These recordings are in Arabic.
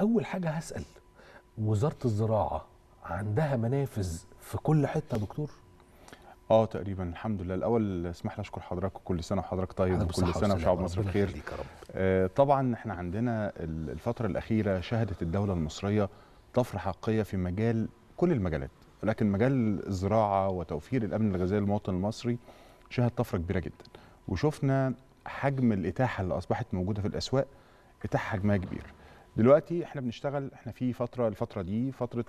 اول حاجه هسال وزاره الزراعه عندها منافذ في كل حته يا دكتور اه تقريبا الحمد لله الاول اسمح لي اشكر حضرتك وكل سنه وحضرتك طيب وكل سنه وشعب مصر بخير آه طبعا احنا عندنا الفتره الاخيره شهدت الدوله المصريه طفره حقيقيه في مجال كل المجالات ولكن مجال الزراعه وتوفير الامن الغذائي للمواطن المصري شهد طفره كبيره جدا وشفنا حجم الاتاحه اللي اصبحت موجوده في الاسواق اتاحه حجمها كبير دلوقتي احنا بنشتغل احنا في فتره الفتره دي فتره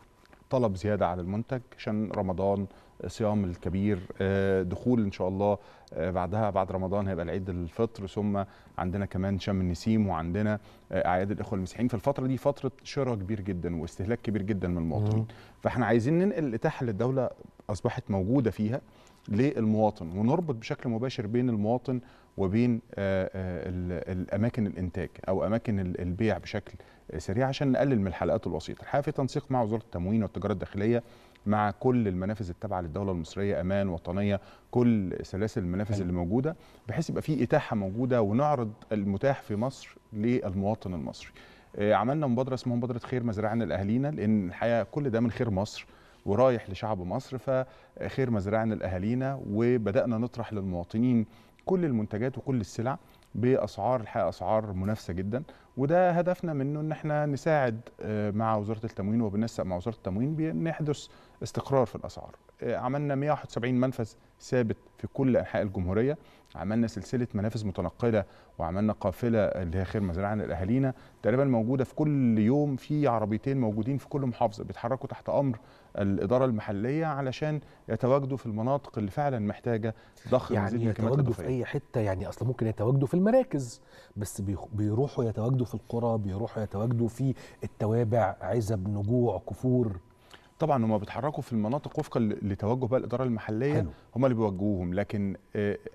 طلب زياده على المنتج عشان رمضان صيام الكبير آه، دخول ان شاء الله آه، بعدها بعد رمضان هيبقى العيد الفطر ثم عندنا كمان شم النسيم وعندنا آه، اعياد الاخوه المسيحيين فالفتره دي فتره شراء كبير جدا واستهلاك كبير جدا من المواطنين فاحنا عايزين ننقل الاتاحه اللي الدوله اصبحت موجوده فيها للمواطن ونربط بشكل مباشر بين المواطن وبين الاماكن الانتاج او اماكن البيع بشكل سريع عشان نقلل من الحلقات الوسيطه الحقيقه في تنسيق مع وزاره التموين والتجاره الداخليه مع كل المنافذ التابعه للدوله المصريه امان وطنيه كل سلاسل المنافذ اللي أيوة. موجوده بحيث يبقى في اتاحه موجوده ونعرض المتاح في مصر للمواطن المصري آه، عملنا مبادره اسمها مبادره خير مزرعنا لاهالينا لان الحقيقه كل ده من خير مصر ورايح لشعب مصر فخير مزرعنا لاهالينا وبدانا نطرح للمواطنين كل المنتجات وكل السلع باسعار الحقيقه اسعار منافسه جدا وده هدفنا منه ان احنا نساعد آه، مع وزاره التموين وبنسق مع وزاره التموين بان يحدث استقرار في الاسعار آه، عملنا 171 منفذ ثابت في كل انحاء الجمهوريه عملنا سلسله منافذ متنقله وعملنا قافله اللي هي خير مزرعنا لاهالينا تقريبا موجوده في كل يوم في عربيتين موجودين في كل محافظه بيتحركوا تحت امر الاداره المحليه علشان يتواجدوا في المناطق اللي فعلا محتاجه ضخ يعني يتواجدوا في اي حته يعني اصلا ممكن يتواجدوا في المراكز بس بيروحوا يتواجدوا في القرى بيروحوا يتواجدوا في التوابع عزب نجوع كفور طبعا هما بيتحركوا في المناطق وفقا لتوجه بقى الاداره المحليه هما اللي بيوجهوهم لكن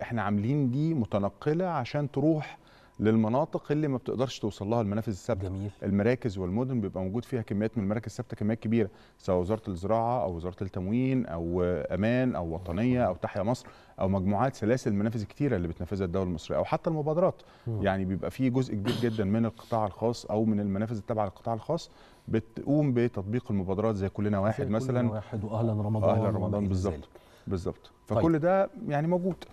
احنا عاملين دي متنقله عشان تروح للمناطق اللي ما بتقدرش توصل لها المنافذ الثابته جميل المراكز والمدن بيبقى موجود فيها كميات من المراكز الثابته كميات كبيره سواء وزاره الزراعه او وزاره التموين او امان او وطنيه او تحيا مصر او مجموعات سلاسل المنافذ الكتيره اللي بتنفذها الدوله المصريه او حتى المبادرات م. يعني بيبقى في جزء كبير جدا من القطاع الخاص او من المنافذ التابعه للقطاع الخاص بتقوم بتطبيق المبادرات زي كلنا واحد زي مثلا كلنا واحد واهلا رمضان اهلا رمضان بالظبط بالظبط طيب. فكل طيب. ده يعني موجود